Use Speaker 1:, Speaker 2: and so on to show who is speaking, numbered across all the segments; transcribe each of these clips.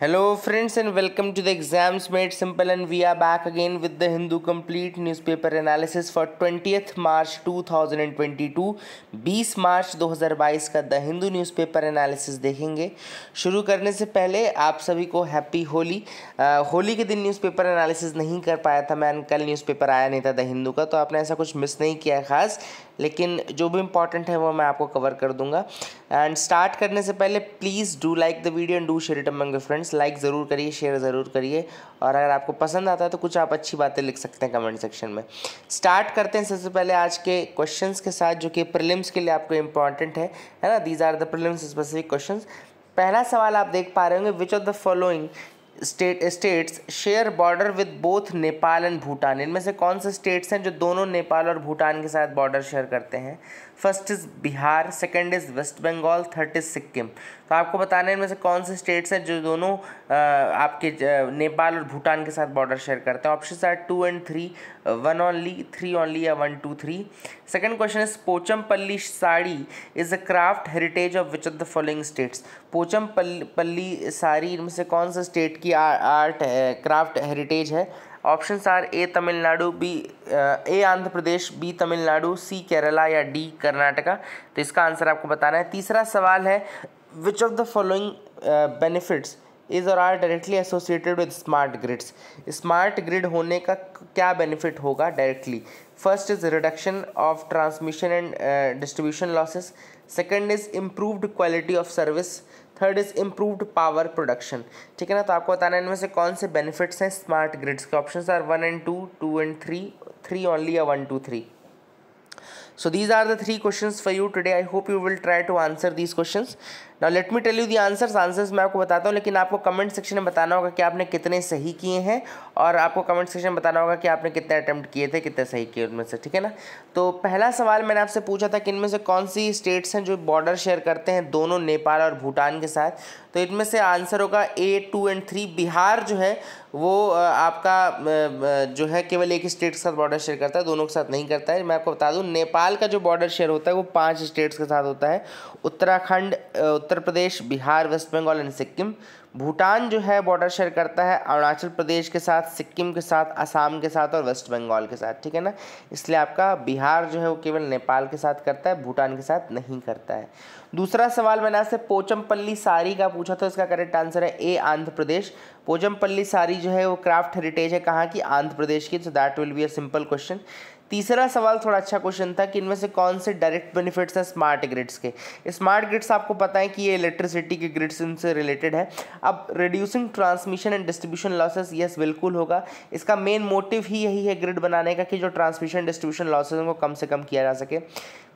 Speaker 1: hello friends and welcome to the exams made simple and we are back again with the Hindu complete newspaper analysis for twenty March 2022 20 मार्च 2022 का the Hindu newspaper analysis देखेंगे शुरू करने से पहले आप सभी को हैप्पी होली होली के दिन न्यूज़पेपर एनालिसिस नहीं कर पाया था मैं कल न्यूज़पेपर आया नहीं था द हिंदू का तो आपने ऐसा कुछ मिस नहीं किया खास लेकिन जो भी इंपॉर्टेंट है वो मैं आपको कवर कर दूंगा एंड स्टार्ट करने से पहले please do like the video and do share it among friends like ज़रूर करिए शेयर ज़रूर करिए और अगर आपको पसंद आता है तो कुछ आप अच्छी बातें लिख सकते हैं कमेंट सेक्शन में स्टार्ट करते हैं सबसे पहले आज के क्वेश्चन के साथ जो कि प्रिलिम्स के लिए आपको इंपॉर्टेंट है है ना these are the prelims specific question पहला सवाल आप देख पा रहे होंगे which of the following state states share border with both Nepal and Bhutan इनमें से कौन से स्टेट्स हैं जो दोनों नेपाल और भूटान के साथ बॉर्डर शेयर करते हैं first is Bihar second is West Bengal third is Sikkim तो आपको बताना है इनमें से कौन से स्टेट्स हैं जो दोनों आपके नेपाल और भूटान के साथ बॉर्डर शेयर करते हैं option are two and three one only three only या one two three second question is Pochampalli sari is a craft heritage of which of the following states Pochampalli sari इनमें से कौन सा स्टेट की आर्ट है क्राफ्ट हेरिटेज है option are A Tamil Nadu B A Andhra Pradesh B Tamil Nadu C Kerala या D Karnataka तो इसका आंसर आपको बताना है तीसरा सवाल है which of the following benefits is or are directly associated with smart grids smart grid होने का क्या बेनिफिट होगा directly first is reduction of transmission and distribution losses second is improved quality of service third is improved power production ठीक है ना तो आपको बताना इनमें से कौन से बेनिफिट्स हैं स्मार्ट ग्रिड्स के option are one and two two and three three only या one two three so these are the three question for you today I hope you will try to answer these question ना let me tell you the answers answers मैं आपको बताता हूँ लेकिन आपको comment section में बताना होगा कि आपने कितने सही किए हैं और आपको कमेंट सेक्शन में बताना होगा कि आपने कितने अटैम्प्ट किए थे कितने सही किए उनमें से ठीक है ना तो पहला सवाल मैंने आपसे पूछा था कि इनमें से कौन सी स्टेट्स हैं जो बॉर्डर शेयर करते हैं दोनों नेपाल और भूटान के साथ तो इनमें से आंसर होगा A two and three Bihar जो है वो आपका जो है केवल एक स्टेट के साथ बॉर्डर शेयर करता है दोनों के साथ नहीं करता है मैं आपको बता दूं नेपाल का जो बॉर्डर शेयर होता है वो पांच स्टेट्स के साथ होता है उत्तराखंड उत्तर प्रदेश बिहार वेस्ट बंगाल एंड सिक्किम भूटान जो है बॉर्डर शेयर करता है अरुणाचल प्रदेश के साथ सिक्किम के साथ असम के साथ और वेस्ट बंगाल के साथ ठीक है ना इसलिए आपका बिहार जो है वो केवल नेपाल के साथ करता है भूटान के साथ नहीं करता है दूसरा सवाल मैंने आपसे पोचमपल्ली सारी का पूछा था इसका करेक्ट आंसर है ए आंध्र प्रदेश पोचमपल्ली सारी जो है वो क्राफ्ट हेरिटेज है कहाँ की आंध्र प्रदेश की so that will be a simple question तीसरा सवाल थोड़ा अच्छा क्वेश्चन था कि इनमें से कौन से डायरेक्ट बेनिफिट्स हैं स्मार्ट ग्रिड्स के स्मार्ट ग्रिड्स आपको पता है कि ये इलेक्ट्रिसिटी के ग्रिड्स इनसे रिलेटेड है अब reducing transmission and distribution losses yes बिल्कुल होगा इसका मेन मोटिव ही यही है ग्रिड बनाने का कि जो ट्रांसमिशन डिस्ट्रीब्यूशन लॉसेज उनको कम से कम किया जा सके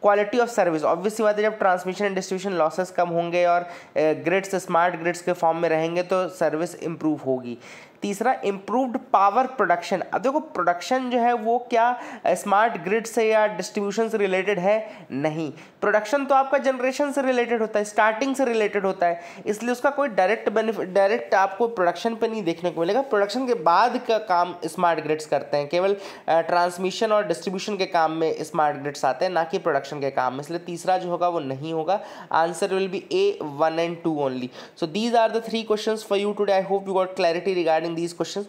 Speaker 1: क्वालिटी ऑफ सर्विस ऑब्वियसली बात है जब ट्रांसमिशन एंड डिस्ट्रीब्यूशन लॉसेस कम होंगे और ग्रिड्स स्मार्ट ग्रिड्स के फॉर्म में रहेंगे तो सर्विस इंप्रूव होगी तीसरा इम्प्रूव्ड पावर प्रोडक्शन अब देखो प्रोडक्शन जो है वो क्या स्मार्ट ग्रिड से या डिस्ट्रीब्यूशन से रिलेटेड है नहीं प्रोडक्शन तो आपका जनरेशन से रिलेटेड होता है स्टार्टिंग से रिलेटेड होता है इसलिए उसका कोई डायरेक्ट बेनिफिट डायरेक्ट आपको प्रोडक्शन पे नहीं देखने को मिलेगा प्रोडक्शन के बाद का काम स्मार्ट ग्रिड्स करते हैं केवल ट्रांसमिशन और डिस्ट्रीब्यूशन के काम में स्मार्ट ग्रिड्स आते हैं ना कि प्रोडक्शन के काम में इसलिए तीसरा जो होगा वो नहीं होगा answer will be A one and two only so these are the three question for you today I hope you got clarity regarding these question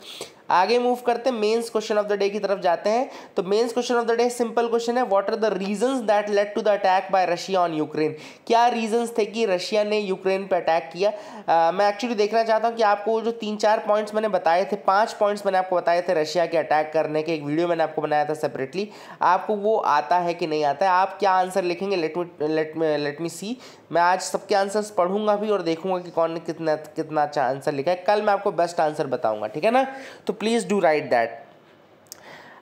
Speaker 1: आगे मूव करते हैं mains question of the day की तरफ जाते हैं तो mains question of the day simple question है what are the reasons that led to the attack by Russia on Ukraine क्या रीजंस थे कि रशिया ने यूक्रेन पर अटैक किया आ, मैं एक्चुअली देखना चाहता हूँ कि आपको जो तीन चार पॉइंट्स मैंने बताए थे पाँच पॉइंट्स मैंने आपको बताए थे रशिया के अटैक करने के एक वीडियो मैंने आपको बनाया था सेपरेटली आपको वो आता है कि नहीं आता है आप क्या आंसर लिखेंगे लेट मी लेट मी सी मैं आज सबके आंसर्स पढ़ूंगा भी और देखूंगा कि कौन ने कितना कितना अच्छा आंसर लिखा है कल मैं आपको बेस्ट आंसर बताऊंगा ठीक है ना तो प्लीज़ डू राइट दैट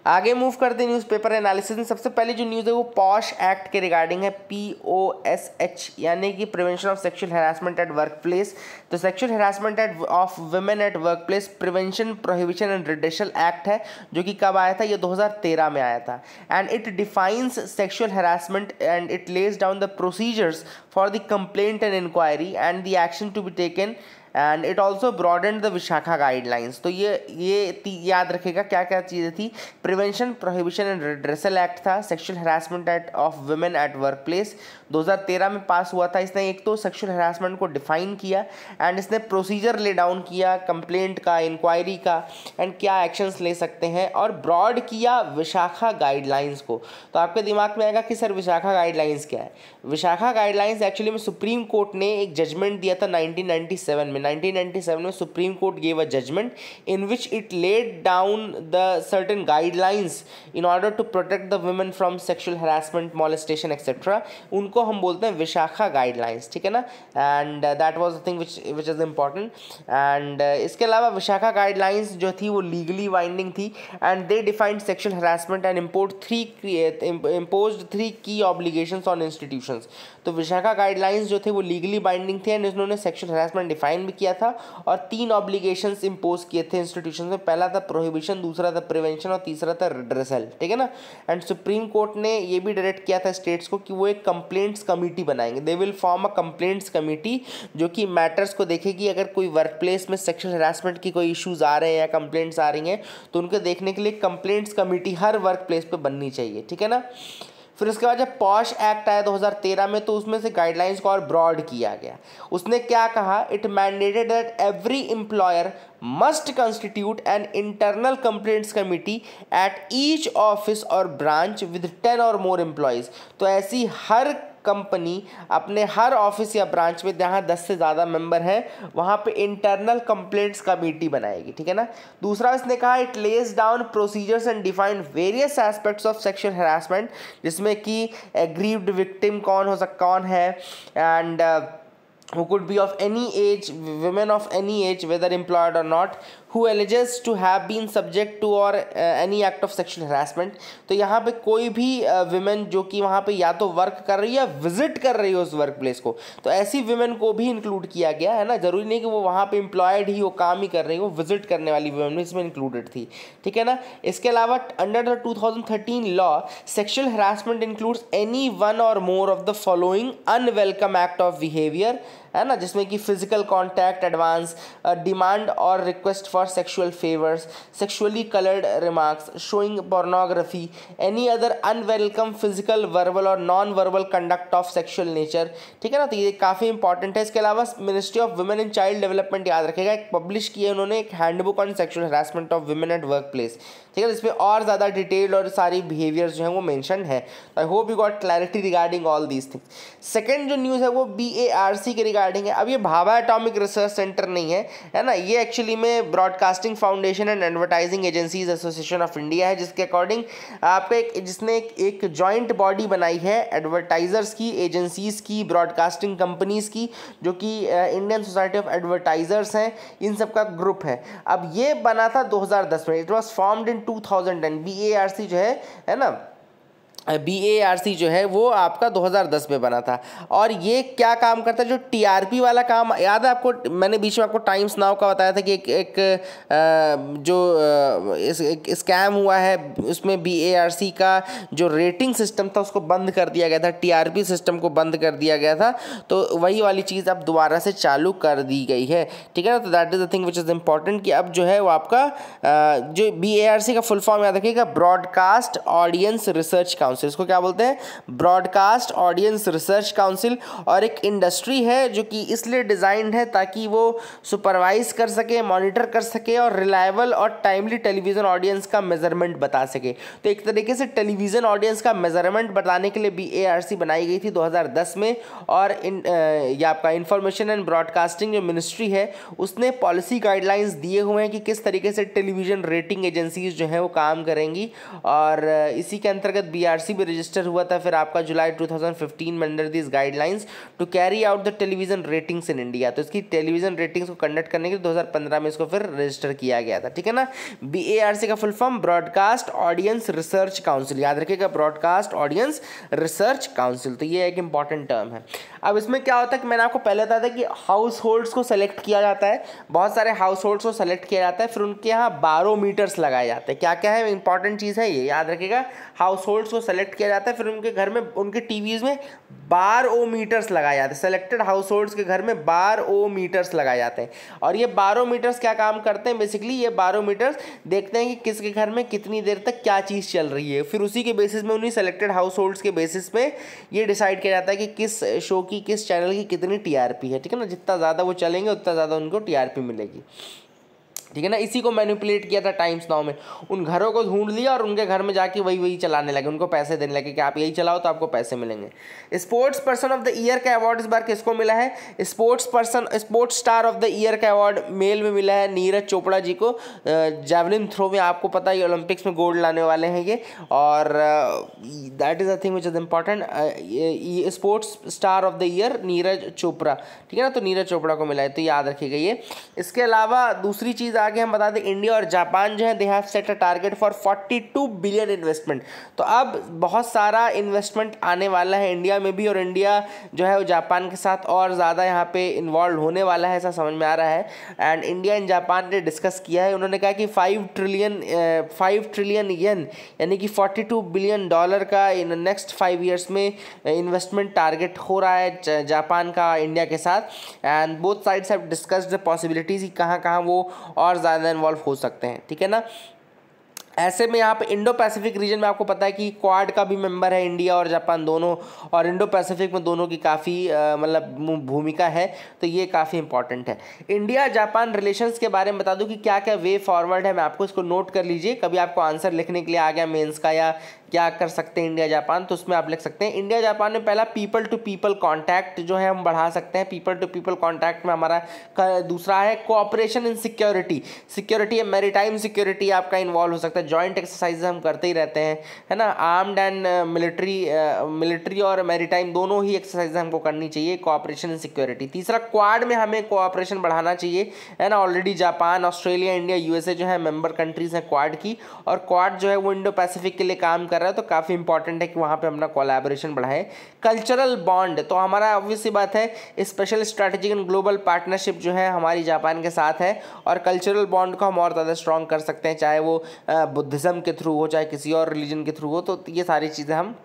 Speaker 1: आगे मूव करते हैं न्यूज़पेपर एनालिसिस में सबसे पहले जो न्यूज़ है वो पॉश एक्ट के रिगार्डिंग है पी ओ एस एच यानी कि prevention of sexual harassment at work place तो sexual harassment at of women at work place prevention prohibition and redressal act है जो कि कब आया था ये 2013 में आया था and it defines sexual harassment and it lays down the procedures for the complaint and inquiry and the action to be taken and it also broaden the Vishakha guidelines तो ये ये याद रखेगा क्या क्या चीज़ें थी prevention prohibition and redressal act था sexual harassment at of women at work place 2013 में पास हुआ था इसने एक तो सेक्सुअल हरासमेंट को डिफाइन किया एंड इसने प्रोसीजर ले डाउन किया कंप्लेंट का इंक्वायरी का एंड क्या एक्शंस ले सकते हैं और ब्रॉड किया विशाखा गाइडलाइंस को तो आपके दिमाग में आएगा कि सर विशाखा गाइडलाइंस क्या है विशाखा गाइडलाइंस एक्चुअली में सुप्रीम कोर्ट ने एक जजमेंट दिया था नाइनटीन में नाइनटीन में supreme court gave a judgement in which it laid down the certain guidelines in order to protect the women from sexual harassment molestation etcetera उनको इसको हम बोलते हैं विशाखा गाइडलाइंस ठीक है ना and that was the thing which which is important and इसके अलावा विशाखा गाइडलाइंस जो थी वो लीगली वाइंडिंग थी and they defined sexual harassment and import three impose three की ऑब्लीगेशन ऑन इंस्टीट्यूशन तो विशाखा गाइडलाइंस जो थे वो लीगली बाइंडिंग थे एंड उन्होंने सेक्शुअल हरासमेंट डिफाइन भी किया था और तीन ऑब्लीगेशन इम्पोज किए थे इंस्टीट्यूशन में पहला था प्रोहिबिशन दूसरा था प्रिवेंशन और तीसरा था रिड्रेसल ठीक है ना एंड सुप्रीम कोर्ट ने ये भी डायरेक्ट किया था स्टेट्स को कि वो एक कंप्लेन कंप्लेंट्स कमेटी बनाएंगे they will form a complaints committee जो कि मैटर्स को देखेगी अगर कोई वर्क प्लेस में सेक्शुअल हरासमेंट की कोई इशूज़ आ रहे हैं या कंप्लेंट्स आ रही हैं तो उनको देखने के लिए कंप्लेंट्स कमेटी हर वर्क प्लेस पर बननी चाहिए ठीक है ना फिर उसके बाद जब पॉश एक्ट आया 2013 में तो उसमें से गाइडलाइंस को और ब्रॉड किया गया उसने क्या कहा it mandated that every employer must constitute an internal complaints committee at each office or branch with ten or more employees तो ऐसी हर कंपनी अपने हर ऑफिस या ब्रांच में जहाँ दस से ज़्यादा मेंबर हैं वहाँ पे इंटरनल कंप्लेंट्स कमेटी बनाएगी ठीक है ना दूसरा इसने कहा it lays down procedures and define various aspects of sexual harassment जिसमें कि एग्रीव्ड विक्टिम कौन हो सक कौन है and who could be of any age women of any age whether employed or not who alleges to have been subject to or any act of sexual harassment तो यहाँ पे कोई भी विमेन uh, जो कि वहाँ पे या तो वर्क कर रही है या विजिट कर रही है उस वर्क प्लेस को तो ऐसी विमेन को भी इंक्लूड किया गया है ना जरूरी नहीं कि वो वहाँ पे इंप्लॉयड ही हो काम ही कर रही हो विजिट करने वाली वुमेन इसमें इंक्लूडेड थी ठीक है ना इसके अलावा under the 2013 law sexual harassment includes any one or more of the following unwelcome act of behaviour है ना जिसमें कि physical contact advance demand or request for sexual favours sexually coloured remarks showing pornography any other unwelcome physical verbal or non verbal conduct of sexual nature ठीक है ना तो ये काफ़ी इंपॉर्टेंट है इसके अलावा ministry of women and child development याद रखेगा एक पब्लिश किया उन्होंने एक handbook on sexual harassment of women at work place ठीक है इसमें और ज़्यादा डिटेल और सारी बिहेवियर्स जो हैं वो मैंशन है I hope you got clarity regarding all these things second जो न्यूज़ है वो बी ए आर सी के रिगार्ड रिगार्डिंग है अब ये भाभा एटॉमिक रिसर्च सेंटर नहीं है है ना ये एक्चुअली में broadcasting foundation and advertising agencies association of India है जिसके अकॉर्डिंग आपको एक जिसने एक, एक जॉइंट बॉडी बनाई है एडवर्टाइजर्स की एजेंसीज की ब्रॉडकास्टिंग कंपनीज की जो कि इंडियन सोसाइटी ऑफ एडवर्टाइजर्स हैं इन सब का ग्रुप है अब ये बना था दो में it was formed in 2010 BARC जो है है ना बी ए आर सी जो है वो आपका 2010 में बना था और ये क्या काम करता है जो पी वाला काम याद है आपको मैंने बीच में आपको टाइम्स नाव का बताया था कि एक एक जो एक स्कैम हुआ है उसमें बी ए आर सी का जो रेटिंग सिस्टम था उसको बंद कर दिया गया था पी सिस्टम को बंद कर दिया गया था तो वही वाली चीज़ अब दोबारा से चालू कर दी गई है ठीक है ना तो that is the thing which is important कि अब जो है वो आपका जो बी ए आर सी का फुल फॉर्म याद रखिएगा broadcast audience research council council इसको क्या बोलते हैं ब्रॉडकास्ट ऑडियंस रिसर्च काउंसिल और एक इंडस्ट्री है जो कि इसलिए डिज़ाइंड है ताकि वो सुपरवाइज कर सके मॉनिटर कर सके और रिलायबल और टाइमली टेलीविज़न ऑडियंस का मेजरमेंट बता सके तो एक तरीके से टेलीविज़न ऑडियंस का मेजरमेंट बताने के लिए बी बनाई गई थी 2010 में और इन ये आपका इंफॉर्मेशन एंड ब्रॉडकास्टिंग जो मिनिस्ट्री है उसने पॉलिसी गाइडलाइंस दिए हुए हैं कि किस तरीके से टेलीविज़न रेटिंग एजेंसीज जो हैं वो काम करेंगी और इसी के अंतर्गत बी पीआरसी भी रजिस्टर हुआ था फिर आपका जुलाई 2015 में under this guidelines to carry out the television ratings in India तो इसकी टेलीविजन रेटिंग्स को कंडक्ट करने के लिए 2015 में इसको फिर रजिस्टर किया गया था ठीक है ना बी का full form broadcast audience research council याद रखिएगा ब्रॉडकास्ट ऑडियंस रिसर्च काउंसिल तो ये एक इंपॉर्टेंट टर्म है अब इसमें क्या होता है कि मैंने आपको पहले बताया था कि हाउस होल्ड्स को सेलेक्ट किया जाता है बहुत सारे हाउस होल्ड्स को सेलेक्ट किया जाता है फिर उनके यहाँ बारोमीटर्स लगाए जाते हैं क्या क्या है इंपॉर्टेंट चीज़ है ये याद रखिएगा हाउस होल्ड्स को सेलेक्ट किया जाता है फिर उनके घर में उनके टीवीज़ में बार ओ मीटर्स लगाए जाते हैं सेलेक्टेड हाउस होल्ड्स के घर में बार ओ मीटर्स लगाए जाते हैं और ये बारो मीटर्स क्या काम करते हैं बेसिकली ये बारो मीटर्स देखते हैं कि किसके घर में कितनी देर तक क्या चीज़ चल रही है फिर उसी के बेसिस में उन्हीं सेलेक्टेड हाउस होल्ड्स के बेसिस पे ये डिसाइड किया जाता है कि किस शो की किस चैनल की कितनी टी है ठीक है ना जितना ज़्यादा वो चलेंगे उतना ज़्यादा उनको टी मिलेगी ठीक है ना इसी को मैनिपुलेट किया था टाइम्स नाउ में उन घरों को ढूंढ लिया और उनके घर में जाके वही वही चलाने लगे उनको पैसे देने लगे कि आप यही चलाओ तो आपको पैसे मिलेंगे sports person of the year का अवार्ड इस बार किसको मिला है sports person sports star of the year का अवार्ड मेल में मिला है नीरज चोपड़ा जी को जैवलिन थ्रो में आपको पता है ओलंपिक्स में गोल्ड लाने वाले हैं ये और that is a thing which is important sports star of the year Neeraj Chopra ठीक है ना तो नीरज चोपड़ा को मिला है तो याद रखिएगा ये इसके अलावा दूसरी चीज़ तो आगे हम बता दें इंडिया और जापान जो है they have set a target for 42 billion investment तो अब बहुत सारा इन्वेस्टमेंट आने वाला है इंडिया में भी और इंडिया जो है वो जापान के साथ और ज़्यादा यहाँ पे इन्वॉल्व होने वाला है ऐसा समझ में आ रहा है एंड इंडिया एंड जापान ने डिस्कस किया है उन्होंने कहा कि five trillion five trillion yen यानी कि फोर्टी बिलियन डॉलर का इन नेक्स्ट फाइव ईयर्स में इन्वेस्टमेंट टारगेट हो रहा है जापान का इंडिया के साथ and both sides have discussed the possibilities कहाँ कहाँ वो और और ज़्यादा इन्वॉल्व हो सकते हैं ठीक है ना ऐसे में यहाँ पे इंडो पैसिफिक रीजन में आपको पता है कि क्वाड का भी मेंबर है इंडिया और जापान दोनों और इंडो पैसिफिक में दोनों की काफ़ी मतलब भूमिका है तो ये काफ़ी इंपॉर्टेंट है इंडिया जापान रिलेशंस के बारे में बता दूँ कि क्या क्या वे फॉरवर्ड है मैं आपको इसको नोट कर लीजिए कभी आपको आंसर लिखने के लिए आ गया मेन्स का या क्या कर सकते हैं इंडिया जापान तो उसमें आप लिख सकते हैं इंडिया जापान में पहला पीपल टू पीपल कॉन्टैक्ट जो है हम बढ़ा सकते हैं पीपल टू पीपल कॉन्टैक्ट में हमारा दूसरा है कोऑपरेशन इन सिक्योरिटी सिक्योरिटी या मेरीटाइम सिक्योरिटी आपका इन्वॉल्व हो सकता है जॉइंट एक्सरसाइज हम करते ही रहते हैं है ना आर्म्ड एंड मिलिट्री मिलिट्री और मेरीटाइम दोनों ही एक्सरसाइज हमको करनी चाहिए कोऑपरेशन इन सिक्योरिटी तीसरा क्वाड में हमें कोऑपरेशन बढ़ाना चाहिए है ना already Japan Australia India USA जो है मेंबर कंट्रीज़ हैं क्वाड की और क्वाड जो है वो इंडो पैसिफिक के लिए काम कर कर रहा है तो काफ़ी इंपॉर्टेंट है कि वहाँ पे अपना कोलैबोरेशन बढ़ाए कल्चरल बॉन्ड तो हमारा ऑब्वियस सी बात है special strategic and global partnership जो है हमारी जापान के साथ है और कल्चरल बॉन्ड को हम और ज़्यादा स्ट्रॉन्ग कर सकते हैं चाहे वो बुद्धिज़्म के थ्रू हो चाहे किसी और रिलीजन के थ्रू हो तो ये सारी चीज़ें हम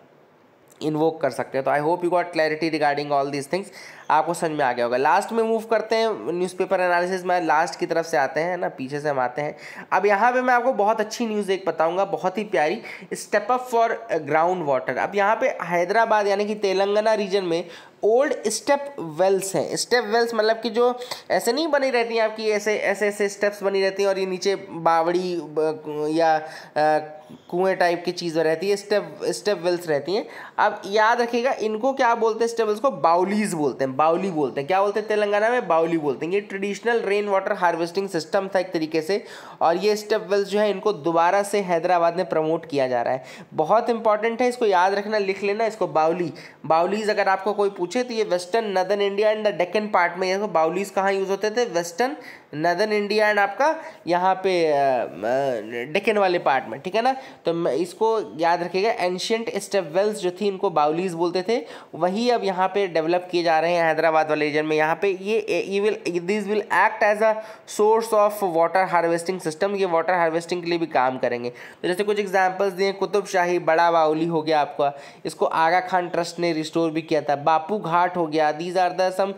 Speaker 1: इन्वोक कर सकते हैं तो I hope you got clarity regarding all these things आपको समझ में आ गया होगा लास्ट में मूव करते हैं न्यूज़पेपर एनालिसिस में लास्ट की तरफ से आते हैं ना पीछे से हम आते हैं अब यहाँ पे मैं आपको बहुत अच्छी न्यूज़ एक बताऊँगा बहुत ही प्यारी step up for ground water अब यहाँ पे हैदराबाद यानी कि तेलंगाना रीजन में ओल्ड स्टेप वेल्स हैं स्टेप वेल्स मतलब कि जो ऐसे नहीं बनी रहती हैं आपकी ऐसे ऐसे ऐसे स्टेप्स बनी रहती हैं और ये नीचे बावड़ी या कुएं टाइप की चीज़ रहती है स्टेप स्टेप वेल्स रहती हैं अब याद रखिएगा इनको क्या बोलते हैं स्टेप वेल्स को बाउलीज बोलते हैं बाउली बोलते हैं क्या बोलते हैं तेलंगाना में बाउली बोलते हैं ये traditional rain water harvesting system था एक तरीके से और ये स्टेप वेल्स जो है इनको दोबारा से हैदराबाद में प्रमोट किया जा रहा है बहुत इंपॉर्टेंट है इसको याद रखना लिख लेना इसको बाउली बाउलीज अगर आपको कोई पूछ पूछे तो ये western northern India and the Deccan part में बाउलीज कहाँ यूज होते थे वेस्टर्न नदर्न इंडिया एंड आपका यहाँ पे डेकन वाले पार्ट में ठीक है ना तो इसको याद रखिएगा एंशियंट स्टेप वेल्स जो थी इनको बाउलीज बोलते थे वही अब यहाँ पे डेवलप किए जा रहे हैं हैदराबाद वाले रीजन में यहाँ पे ये will this will act as a source of water harvesting system ये वाटर हार्वेस्टिंग के लिए भी काम करेंगे तो जैसे कुछ एग्जाम्पल्स दिए कुतुब शाही बड़ा बाउली हो गया आपका इसको आगा खान ट्रस्ट ने रिस्टोर भी किया था बापू घाट हो गया these are the some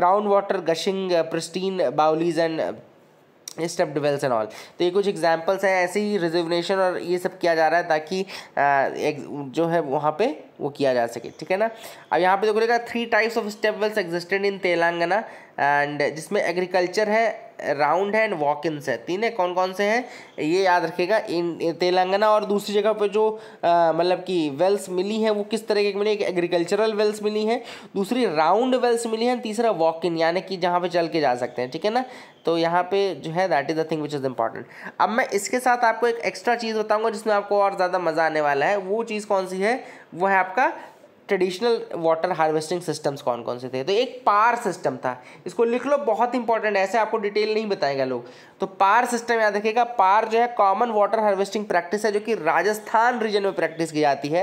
Speaker 1: ground water gushing pristine baoli trolleys and stepped wells and all तो ये कुछ एग्जाम्पल्स हैं ऐसे ही रिजर्वनेशन और ये सब किया जा रहा है ताकि uh, एक जो है वहाँ पे वो किया जा सके ठीक है ना अब यहाँ पे देखो लेगा three types of step wells existed in Telangana and जिसमें एग्रीकल्चर है राउंड है एंड वॉकिन्स है तीन है कौन कौन से हैं ये याद रखेगा इन तेलंगाना और दूसरी जगह पर जो मतलब कि वेल्स मिली है वो किस तरह की मिली एक एग्रीकल्चरल वेल्स मिली है दूसरी राउंड वेल्स मिली है तीसरा वॉक इन यानी कि जहाँ पर चल के जा सकते हैं ठीक है ना तो यहाँ पे जो है that is the thing which is important अब मैं इसके साथ आपको एक एक्स्ट्रा चीज़ बताऊँगा जिसमें आपको और ज़्यादा मज़ा आने वाला है वो चीज़ कौन सी है वो है आपका ट्रेडिशनल वाटर हार्वेस्टिंग सिस्टम्स कौन कौन से थे तो एक पार सिस्टम था इसको लिख लो बहुत इंपॉर्टेंट ऐसे आपको डिटेल नहीं बताएगा लोग तो पार सिस्टम याद रखिएगा पार जो है कॉमन वाटर हार्वेस्टिंग प्रैक्टिस है जो कि राजस्थान रीजन में प्रैक्टिस की जाती है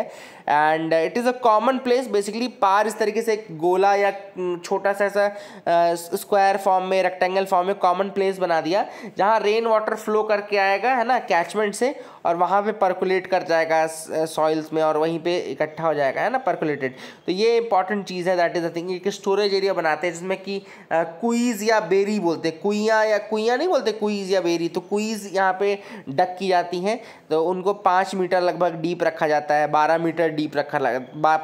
Speaker 1: and it is a common place basically पार इस तरीके से एक गोला या छोटा सा ऐसा स्क्वायर फॉर्म में रेक्टेंगल फॉर्म में कॉमन प्लेस बना दिया जहाँ रेन वाटर फ्लो करके आएगा है ना कैचमेंट से और वहाँ पे परकुलेट कर जाएगा सॉइल्स में और वहीं पे इकट्ठा हो जाएगा है ना परकुलेटेड तो ये इंपॉर्टेंट चीज़ है दैट इज़ द थिंग एक स्टोरेज एरिया बनाते हैं जिसमें कि कुइज या बेरी बोलते हैं कुइयाँ या कुइयाँ नहीं बोलते कुइज या बेरी तो कुइज यहाँ पे डक की जाती हैं तो उनको पाँच मीटर लगभग डीप रखा जाता है बारह मीटर डीप रखा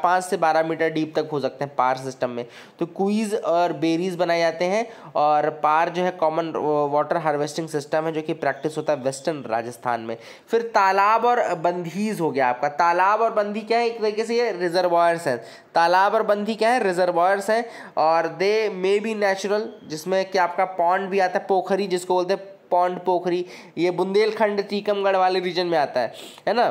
Speaker 1: पाँच से बारह मीटर डीप तक हो सकते हैं पार सिस्टम में तो कुइज और बेरीज़ बनाए जाते हैं और पार जो है कॉमन वाटर हार्वेस्टिंग सिस्टम है जो कि प्रैक्टिस होता है वेस्टर्न राजस्थान में फिर तालाब और बंधीज हो गया आपका तालाब और बंधी क्या है एक तरीके से ये रिजर्वायर्स हैं तालाब और बंधी क्या है रिजर्वायर्स हैं और दे मे बी नेचुरल जिसमें कि आपका पॉन्ड भी आता है पोखरी जिसको बोलते हैं पॉन्ड पोखरी ये बुंदेलखंड टीकमगढ़ वाले रीजन में आता है है ना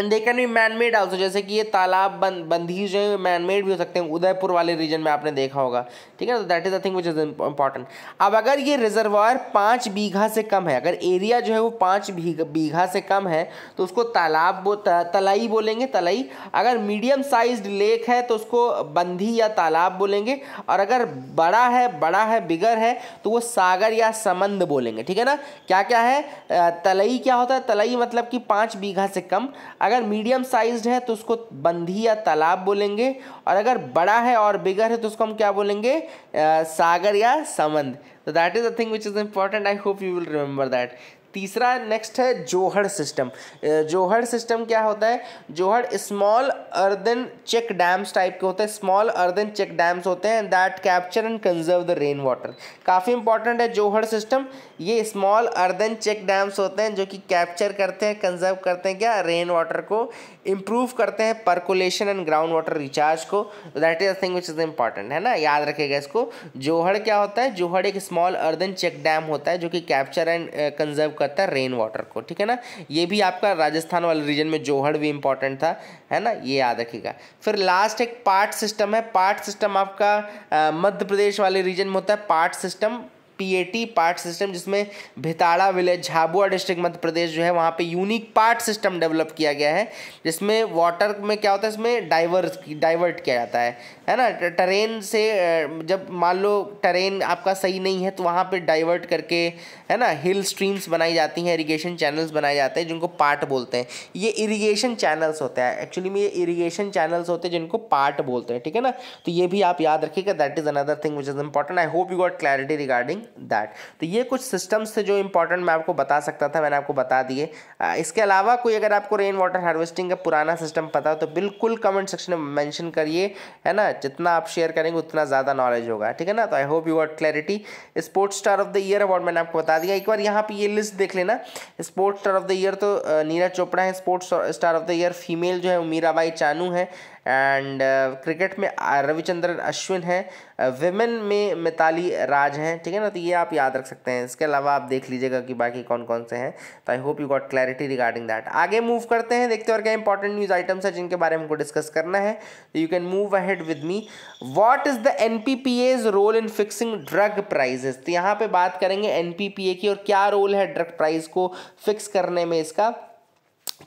Speaker 1: दे कैन भी मैन मेड आल्सो जैसे कि ये तालाब बंद बंदी जो है मैन मेड भी हो सकते हैं उदयपुर वाले रीजन में आपने देखा होगा ठीक है ना that is the thing which is important अब अगर ये रिजर्वायर पाँच बीघा से कम है अगर एरिया जो है वो पाँच बीघा से कम है तो उसको तालाब बो, तलाई बोलेंगे तलाई अगर मीडियम साइज लेक है तो उसको बंदी या तालाब बोलेंगे और अगर बड़ा है बड़ा है बिगर है तो वो सागर या समंद बोलेंगे ठीक है ना क्या क्या है तलाई क्या होता है तलाई मतलब कि पाँच बीघा से कम अगर मीडियम साइज्ड है तो उसको बंधी या तालाब बोलेंगे और अगर बड़ा है और बिगर है तो उसको हम क्या बोलेंगे आ, सागर या समंद तो that is the thing which is important I hope you will remember that तीसरा नेक्स्ट है जोहर सिस्टम जोहर सिस्टम क्या होता है johar small earthen check dams type के होते हैं स्मॉल अर्दन चेक डैम्स होते हैं that capture and conserve the rain water काफ़ी इंपॉर्टेंट है जोहर सिस्टम ये स्मॉल अर्दन चेक डैम्स होते हैं जो कि कैप्चर करते हैं कंजर्व करते हैं क्या रेन वाटर को इम्प्रूव करते हैं percolation and ground water recharge को that is a thing which is important है ना याद रखेगा इसको जोहड़ क्या होता है जोहड़ एक स्मॉल अर्दन चेक डैम होता है जो कि कैप्चर एंड कंजर्व करता है रेन वाटर को ठीक है ना ये भी आपका राजस्थान वाले रीजन में जोहड़ भी इंपॉर्टेंट था है ना ये याद रखेगा फिर लास्ट एक पार्ट सिस्टम है पार्ट सिस्टम आपका uh, मध्य प्रदेश वाले रीजन में होता है part system PAT part system जिसमें भिताड़ा विलेज झाबुआ डिस्ट्रिक्ट मध्य प्रदेश जो है वहाँ पे यूनिक पार्ट सिस्टम डेवलप किया गया है जिसमें वाटर में क्या होता है इसमें डाइवर्स डाइवर्ट किया जाता है है ना ट्रेन से जब मान लो ट्रेन आपका सही नहीं है तो वहाँ पे डाइवर्ट करके है ना हिल स्ट्रीम्स बनाई जाती हैं इरीगेशन चैनल्स बनाए जाते हैं जिनको पार्ट बोलते हैं ये इरीगेशन चैनल्स होते हैं एक्चुअली में ये इरीगेशन चैनल्स होते हैं जिनको पार्ट बोलते हैं ठीक है ना तो ये भी आप याद रखिएगा that is another thing which is important I hope you got clarity regarding that तो ये कुछ सिस्टम्स थे जो इंपॉर्टेंट मैं आपको बता सकता था मैंने आपको बता दिए इसके अलावा कोई अगर आपको रेन वाटर हार्वेस्टिंग का पुराना सिस्टम पता हो तो बिल्कुल कमेंट सेक्शन में मैंशन करिए है ना जितना आप शेयर करेंगे उतना ज़्यादा नॉलेज होगा ठीक है ना तो I hope you what clarity sports star of the year award मैंने आपको बता दिया एक बार यहाँ पर ये लिस्ट देख लेना sports star of the year तो नीरज चोपड़ा है sports star of the year female जो है मीराबाई चानू है एंड क्रिकेट uh, में रविचंद्रन अश्विन है वेमेन uh, में मिताली राज हैं ठीक है ना तो ये आप याद रख सकते हैं इसके अलावा आप देख लीजिएगा कि बाकी कौन कौन से हैं तो I hope you got clarity regarding that आगे मूव करते हैं देखते हैं और क्या इंपॉर्टेंट न्यूज़ आइटम्स हैं जिनके बारे में हमको डिस्कस करना है तो you can move ahead with me what is the N P P A's role in fixing drug prices तो यहाँ पर बात करेंगे एन पी पी ए की और क्या रोल है ड्रग प्राइज को फिक्स करने में इसका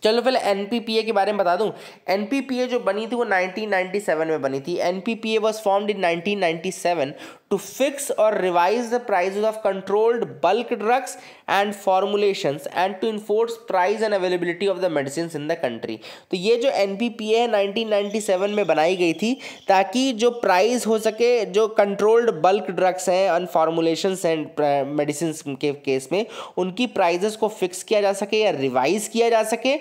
Speaker 1: चलो पहले एन के बारे में बता दूं एन जो बनी थी वो 1997 में बनी थी N P P A was formed in 1997 to fix और revise the price of controlled bulk drugs and formulation and to enforce price and availability of the medicine in the country तो ये जो एन पी पी है nineteen seven में बनाई गई थी ताकि जो प्राइज हो सके जो कंट्रोल्ड बल्क ड्रग्स हैं अन फार्मुलेशन एंड मेडिसिन के केस में उनकी प्राइजेस को फिक्स किया जा सके या रिवाइज किया जा सके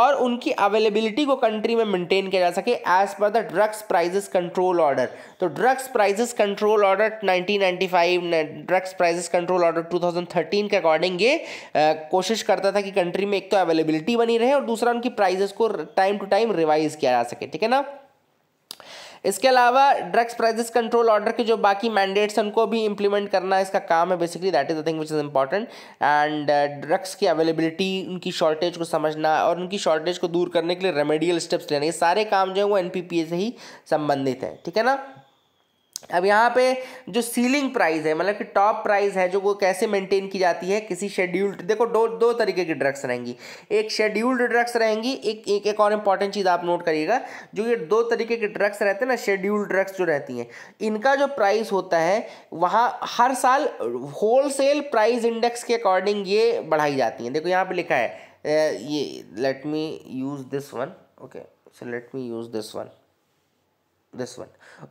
Speaker 1: और उनकी अवेलेबिलिटी को कंट्री में मेंटेन किया जा सके as per the drugs prices control order तो drugs prices control order act 1995 drugs prices control order 2013 के अकॉर्डिंग ये कोशिश करता था कि कंट्री में एक तो अवेलेबिलिटी बनी रहे और दूसरा उनकी प्राइसेस को टाइम टू टाइम रिवाइज किया जा सके ठीक है ना इसके अलावा ड्रग्स प्राइजेस कंट्रोल ऑर्डर के जो बाकी मैंडेट्स हैं उनको भी इम्प्लीमेंट करना इसका काम है basically that is the thing which is important and drugs की अवेलेबिलिटी उनकी शॉर्टेज को समझना और उनकी शॉर्टेज को दूर करने के लिए रेमेडियल स्टेप्स लेना ये सारे काम जो है वो एन से ही संबंधित हैं ठीक है ना अब यहाँ पे जो सीलिंग प्राइस है मतलब कि टॉप प्राइस है जो वो कैसे मेंटेन की जाती है किसी शेड्यूल्ड देखो दो दो तरीके की ड्रग्स रहेंगी एक शेड्यूल्ड ड्रग्स रहेंगी एक एक एक और इम्पॉर्टेंट चीज़ आप नोट करिएगा जो ये दो तरीके के ड्रग्स रहते हैं ना शेड्यूल्ड ड्रग्स जो रहती हैं इनका जो प्राइस होता है वहाँ हर साल सेल प्राइस इंडेक्स के अकॉर्डिंग ये बढ़ाई जाती हैं देखो यहाँ पर लिखा है ये let me use this one okay so let me use this one this one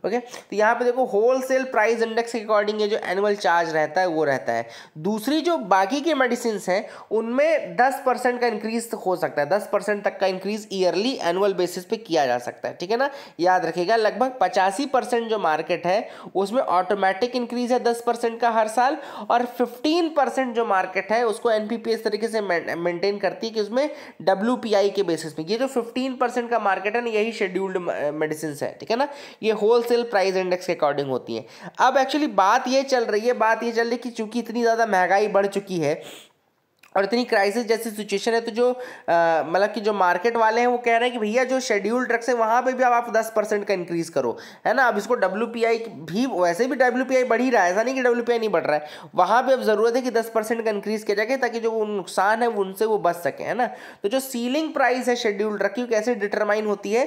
Speaker 1: okay तो यहाँ पे देखो होलसेल प्राइस इंडेक्स के अकॉर्डिंग ये जो एनुअल चार्ज रहता है वो रहता है दूसरी जो बाकी के मेडिसिन हैं उनमें 10 परसेंट का इंक्रीज तो हो सकता है 10 परसेंट तक का इंक्रीज ईयरली एनुअल बेसिस पे किया जा सकता है ठीक है ना याद रखिएगा लगभग पचासी परसेंट जो मार्केट है उसमें ऑटोमेटिक इंक्रीज है दस परसेंट का हर साल और फिफ्टीन परसेंट जो मार्केट है उसको एन तरीके से मेनटेन करती है कि उसमें डब्ल्यू के बेसिस पे ये जो फिफ्टीन का मार्केट है ना यही शेड्यूल्ड मेडिसिन है ठीक है ना ये होलसेल प्राइस इंडेक्स के अकॉर्डिंग होती हैं अब एक्चुअली बात ये चल रही है बात ये चल रही है कि चूंकि इतनी ज़्यादा महंगाई बढ़ चुकी है और इतनी क्राइसिस जैसी सिचुएशन है तो जो मतलब कि जो मार्केट वाले हैं वो कह रहे हैं कि भैया जो शेड्यूल ड्रग्स है वहाँ पे भी अब आप दस परसेंट का इंक्रीज़ करो है ना अब इसको डब्ल्यू भी वैसे भी डब्ल्यू बढ़ ही रहा है ऐसा नहीं कि डब्ल्यू नहीं बढ़ रहा है वहाँ पर अब ज़रूरत है कि दस परसेंट का इंक्रीज़ किया जाए ताकि जो नुकसान है उनसे वो बच सकें है ना तो जो सीलिंग प्राइस है शेड्यूल ड्रग की कैसे डिटरमाइन होती है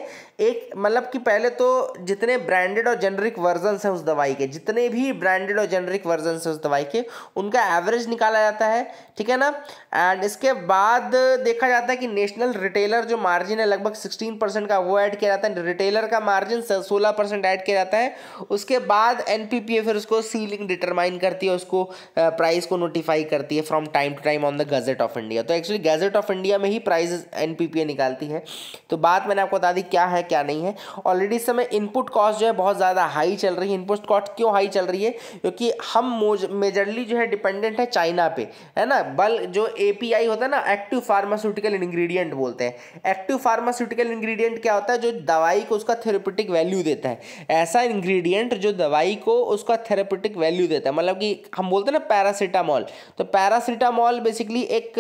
Speaker 1: एक मतलब कि पहले तो जितने ब्रांडेड और जेनरिक वर्जन हैं उस दवाई के जितने भी ब्रांडेड और जेनरिक वर्जन है उस दवाई के उनका एवरेज निकाला जाता है ठीक है ना एंड इसके बाद देखा जाता है कि नेशनल रिटेलर जो मार्जिन है लगभग सिक्सटीन परसेंट का वो ऐड किया जाता है रिटेलर का मार्जिन सोलह परसेंट ऐड किया जाता है उसके बाद एन फिर उसको सीलिंग डिटरमाइन करती है उसको प्राइस को नोटिफाई करती है from time to time on the gazette of India तो एक्चुअली गजेट ऑफ इंडिया में ही प्राइज एन निकालती है तो बात मैंने आपको बता दी क्या है क्या नहीं है ऑलरेडी इस समय इनपुट कॉस्ट जो है बहुत ज़्यादा हाई चल रही है इनपुट कॉस्ट क्यों हाई चल रही है क्योंकि हम मेजरली जो है डिपेंडेंट है चाइना पे है ना बल जो जो एपीआई होता है ना एक्टिव फार्मास्यूटिकल इंग्रेडिएंट बोलते हैं एक्टिव फार्मास्यूटिकल इंग्रेडिएंट क्या होता है जो दवाई को उसका थेरेपेटिक वैल्यू देता है ऐसा इंग्रेडिएंट जो दवाई को उसका थेरेपेटिक वैल्यू देता है मतलब कि हम बोलते हैं ना पैरासीटामॉल तो पैरासीटामॉल बेसिकली एक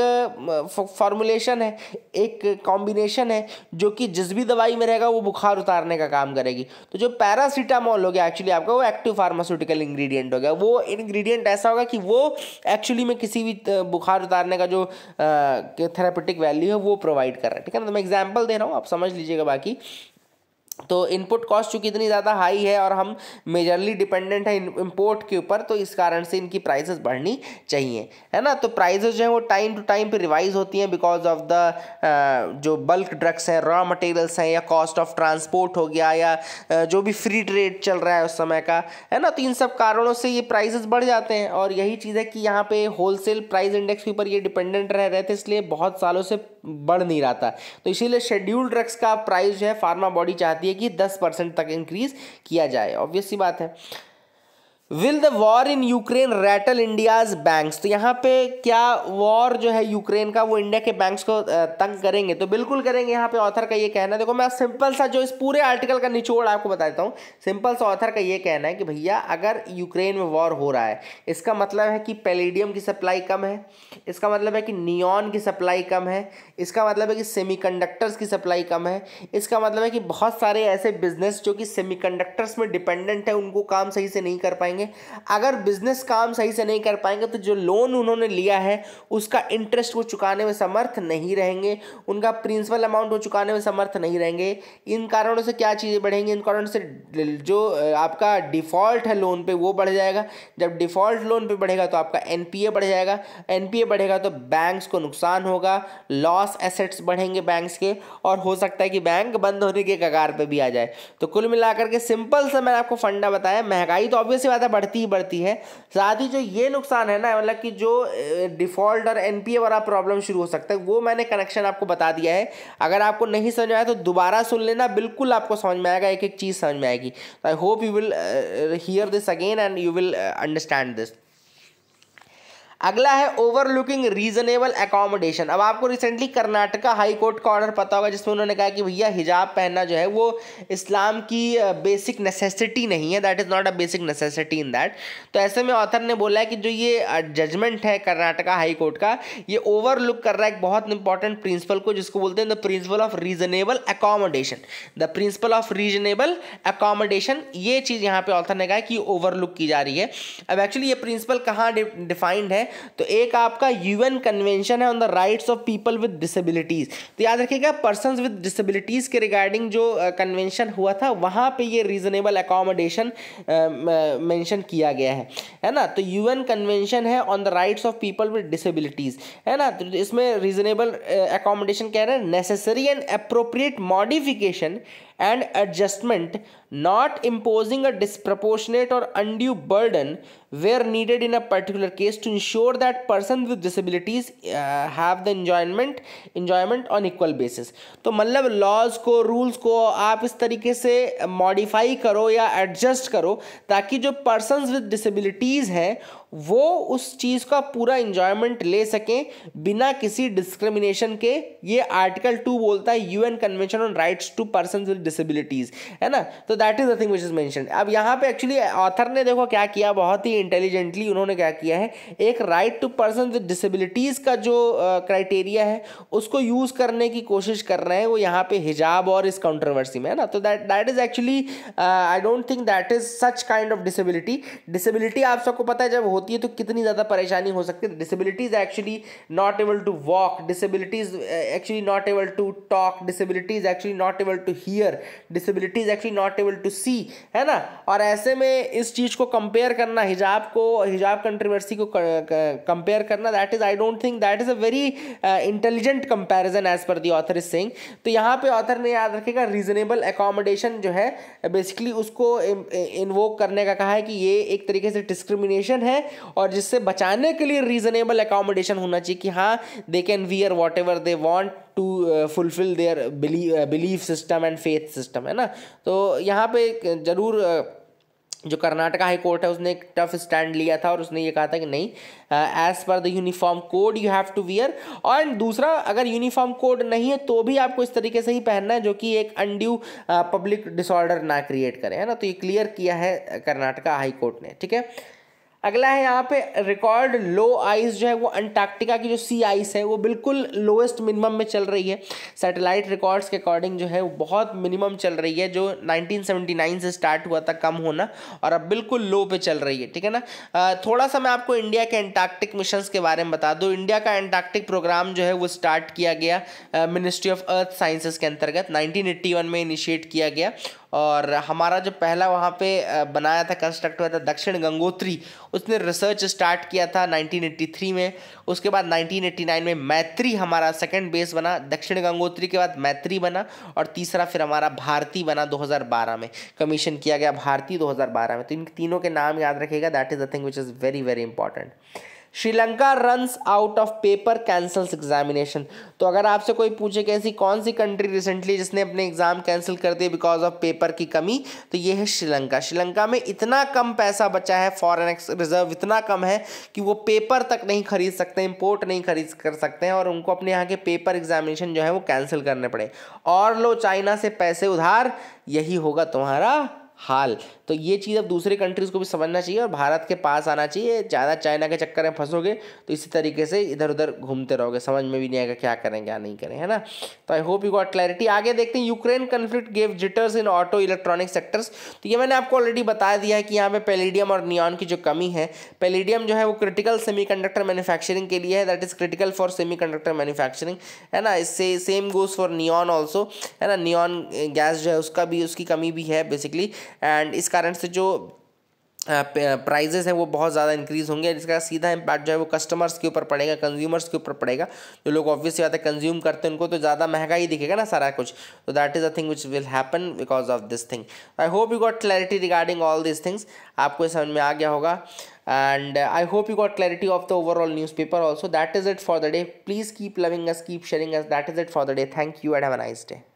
Speaker 1: फॉर्मुलेशन है एक कॉम्बिनेशन है जो कि जिस भी दवाई में रहेगा वो बुखार उतारने का काम करेगी तो जो पैरासीटामॉल हो गया एक्चुअली आपका वो एक्टिव फार्मास्यूटिकल इंग्रेडिएंट हो गया वो इंग्रेडिएंट ऐसा होगा कि वो एक्चुअली में किसी भी बुखार उतारने करने का जो थेरापेटिक वैल्यू है वो प्रोवाइड कर रहा है ठीक है ना तो मैं एग्जाम्पल दे रहा हूँ आप समझ लीजिएगा बाकी तो इनपुट कॉस्ट चूँकि इतनी ज़्यादा हाई है और हम मेजरली डिपेंडेंट हैं इम्पोर्ट के ऊपर तो इस कारण से इनकी प्राइसेस बढ़नी चाहिए है ना तो प्राइसेस जो हैं वो टाइम टू टाइम पे रिवाइज होती हैं बिकॉज ऑफ द जो बल्क ड्रग्स हैं रॉ मटेरियल्स हैं या कॉस्ट ऑफ ट्रांसपोर्ट हो गया या जो भी फ्री ट्रेड चल रहा है उस समय का है ना तो इन सब कारणों से ये प्राइजेस बढ़ जाते हैं और यही चीज़ है कि यहाँ पर होलसेल प्राइस इंडेक्स के ऊपर ये डिपेंडेंट रह रहे थे इसलिए बहुत सालों से बढ़ नहीं रहा था तो इसीलिए शेड्यूल्ड ड्रग्स का प्राइस जो है फार्मा बॉडी चाहती दी कि दस परसेंट तक इंक्रीज़ किया जाए ऑब्वियस सी बात है will the war in Ukraine rattle India's banks तो यहाँ पे क्या वॉर जो है यूक्रेन का वो इंडिया के बैंक्स को तंग करेंगे तो बिल्कुल करेंगे यहाँ पे ऑथर का ये कहना है देखो मैं सिंपल सा जो इस पूरे आर्टिकल का निचोड़ आपको बता देता हूँ सिंपल सा ऑथर का ये कहना है कि भैया अगर यूक्रेन में वॉर हो रहा है इसका मतलब है कि पेलीडियम की सप्लाई कम है इसका मतलब है कि नियॉन की सप्लाई कम है इसका मतलब है कि सेमी की सप्लाई कम है इसका मतलब है कि बहुत सारे ऐसे बिजनेस जो कि सेमी में डिपेंडेंट है उनको काम सही से नहीं कर पाएंगे पाएंगे अगर बिजनेस काम सही से नहीं कर पाएंगे तो जो लोन उन्होंने लिया है उसका इंटरेस्ट वो चुकाने में समर्थ नहीं रहेंगे उनका प्रिंसिपल अमाउंट वो चुकाने में समर्थ नहीं रहेंगे इन कारणों से क्या चीज़ें बढ़ेंगी इन कारणों से जो आपका डिफ़ॉल्ट है लोन पर वो बढ़ जाएगा जब डिफ़ॉल्ट लोन पर बढ़ेगा तो आपका एन बढ़ जाएगा एन बढ़ेगा तो बैंक को नुकसान होगा लॉस एसेट्स बढ़ेंगे बैंक्स के और हो सकता है कि बैंक बंद होने के कगार पर भी आ जाए तो कुल मिलाकर के सिंपल सा मैंने आपको फंडा बताया महंगाई तो ऑब्वियस बात है बढ़ती ही बढ़ती है साथ ही जो ये नुकसान है ना मतलब कि जो डिफ़ॉल्ट और एन वाला प्रॉब्लम शुरू हो सकता है वो मैंने कनेक्शन आपको बता दिया है अगर आपको नहीं समझ आया तो दोबारा सुन लेना बिल्कुल आपको समझ में आएगा एक एक चीज़ समझ में आएगी I hope you will hear this again and you will understand this अगला है ओवरलुकिंग रीजनेबल अकोमोडेशन अब आपको रिसेंटली कर्नाटका हाई कोर्ट का ऑर्डर पता होगा जिसमें उन्होंने कहा कि भैया हिजाब पहनना जो है वो इस्लाम की बेसिक नेसेसिटी नहीं है that is not a basic necessity in that तो ऐसे में ऑथर ने बोला है कि जो ये जजमेंट है कर्नाटका हाई कोर्ट का ये ओवरलुक कर रहा है एक बहुत इंपॉर्टेंट प्रिंसिपल को जिसको बोलते हैं the principle of reasonable accommodation the principle of reasonable accommodation ये चीज़ यहाँ पे ऑथर ने कहा कि ओवरलुक की जा रही है अब एक्चुअली ये प्रिंसिपल कहाँ डिफाइंड है तो एक आपका यूएन कन्वेंशन है on the rights of people with disabilities तो याद रखिएगा पर्सन विद डिसेबिलिटीज़ के रिगार्डिंग जो कन्वेंशन uh, हुआ था वहां पे ये रीजनेबल अकोमोडेशन मैंशन किया गया है है ना तो यूएन कन्वेंशन है on the rights of people with disabilities है ना तो इसमें रीजनेबल अकोमोडेशन uh, कह रहे हैं necessary and appropriate modification and adjustment not imposing a disproportionate or undue burden where needed in a particular case to ensure that person with disabilities have the enjoyment enjoyment on equal basis तो मतलब laws को rules को आप इस तरीके से modify करो या एडजस्ट करो ताकि जो पर्सन विद डिसबिलिटीज़ हैं वो उस चीज़ का पूरा इंजॉयमेंट ले सकें बिना किसी डिस्क्रिमिनेशन के ये आर्टिकल टू बोलता है UN convention on rights to person with disabilities है ना तो that is the thing which is mention अब यहाँ पे एक्चुअली ऑथर ने देखो क्या किया बहुत ही इंटेलिजेंटली उन्होंने क्या किया है एक right to person with disabilities का जो क्राइटेरिया uh, है उसको यूज़ करने की कोशिश कर रहे हैं वो यहाँ पे हिजाब और इस कॉन्ट्रोवर्सी में है ना तो that that is actually I don't think that is such kind of disability disability आप सबको पता है जब होता होती है तो कितनी ज़्यादा परेशानी हो सकती है disabilities actually not able to walk disabilities actually not able to talk disabilities actually not able to hear disabilities actually not able to see है ना और ऐसे में इस चीज़ को कंपेयर करना हिजाब को हिजाब कंट्रोवर्सी को कंपेयर करना that is I don't think that is a very intelligent comparison as per the author is सिंग तो यहाँ पे ऑथर ने याद रखेगा रीजनेबल एकोमोडेशन जो है बेसिकली उसको इन्वोक uh, करने का कहा है कि ये एक तरीके से डिस्क्रिमिनेशन है और जिससे बचाने के लिए रीजनेबल अकोमोडेशन होना चाहिए कि हाँ they can wear whatever they want to fulfil their belief system and faith system है ना तो यहाँ पे ज़रूर uh, जो कर्नाटका हाई कोर्ट है उसने एक टफ स्टैंड लिया था और उसने ये कहा था कि नहीं as per the uniform code you have to wear और दूसरा अगर यूनिफॉर्म कोड नहीं है तो भी आपको इस तरीके से ही पहनना है जो कि एक अनड्यू पब्लिक डिसऑर्डर ना क्रिएट करे है ना तो ये क्लियर किया है कर्नाटका हाई कोर्ट ने ठीक है अगला है यहाँ पे रिकॉर्ड लो आइस जो है वो अंटार्कटिका की जो सी आइस है वो बिल्कुल लोएस्ट मिनिमम में चल रही है सैटेलाइट रिकॉर्ड्स के अकॉर्डिंग जो है वो बहुत मिनिमम चल रही है जो 1979 से स्टार्ट हुआ था कम होना और अब बिल्कुल लो पे चल रही है ठीक है ना थोड़ा सा मैं आपको इंडिया के एंटार्क्टिक मिशन के बारे में बता दूँ इंडिया का एंटार्क्टिक प्रोग्राम जो है वो स्टार्ट किया गया मिनिस्ट्री ऑफ अर्थ साइंसेज के अंतर्गत नाइनटीन में इनिशिएट किया गया और हमारा जो पहला वहाँ पे बनाया था कंस्ट्रक्ट हुआ था दक्षिण गंगोत्री उसने रिसर्च स्टार्ट किया था 1983 में उसके बाद 1989 में मैत्री हमारा सेकंड बेस बना दक्षिण गंगोत्री के बाद मैत्री बना और तीसरा फिर हमारा भारती बना 2012 में कमीशन किया गया भारती 2012 में तो इन तीनों के नाम याद रखेगा that is the thing which is very very important Sri Lanka runs out of paper cancels examination तो अगर आपसे कोई पूछे कि ऐसी कौन सी कंट्री रिसेंटली जिसने अपने एग्ज़ाम कैंसिल कर दिए बिकॉज ऑफ पेपर की कमी तो ये है श्रीलंका श्रीलंका में इतना कम पैसा बचा है फॉरन रिजर्व इतना कम है कि वो पेपर तक नहीं खरीद सकते इम्पोर्ट नहीं खरीद कर सकते हैं और उनको अपने यहाँ के पेपर एग्जामिनेशन जो है वो कैंसिल करने पड़े और लो चाइना से पैसे उधार यही होगा तुम्हारा हाल तो ये चीज़ अब दूसरे कंट्रीज़ को भी समझना चाहिए और भारत के पास आना चाहिए ज़्यादा चाइना के चक्कर में फंसोगे तो इसी तरीके से इधर उधर घूमते रहोगे समझ में भी नहीं आएगा क्या करें क्या नहीं करें है ना तो I hope you got clarity आगे देखते हैं Ukraine conflict gave jitters in auto electronic sectors तो ये मैंने आपको ऑलरेडी बता दिया है कि यहाँ पे पेलीडियम और नियॉन की जो कमी है पेलीडियम जो है वो क्रिटिकल कंडक्टर मैन्युफैक्चरिंग के लिए है that is critical for conductor manufacturing है ना इससे same goes for neon also है ना नियॉन गैस जो है उसका भी उसकी कमी भी है बेसिकली एंड इस कारण से जो प्राइजेज़ हैं वो बहुत ज़्यादा इंक्रीज़ होंगे इसका सीधा इम्पैक्ट जो है वो कस्टमर्स के ऊपर पड़ेगा कंज्यूमर्स के ऊपर पड़ेगा जो लोग ऑब्वियसली ज़्यादा कंज्यूम करते हैं उनको तो ज़्यादा महंगा ही दिखेगा ना सारा कुछ तो that is a thing which will happen because of this thing I hope you got clarity regarding all this things आपको समझ में आ गया होगा and I hope you got clarity of the overall newspaper also that is it for the day please keep loving us keep sharing us that is it for the day thank you and have a nice day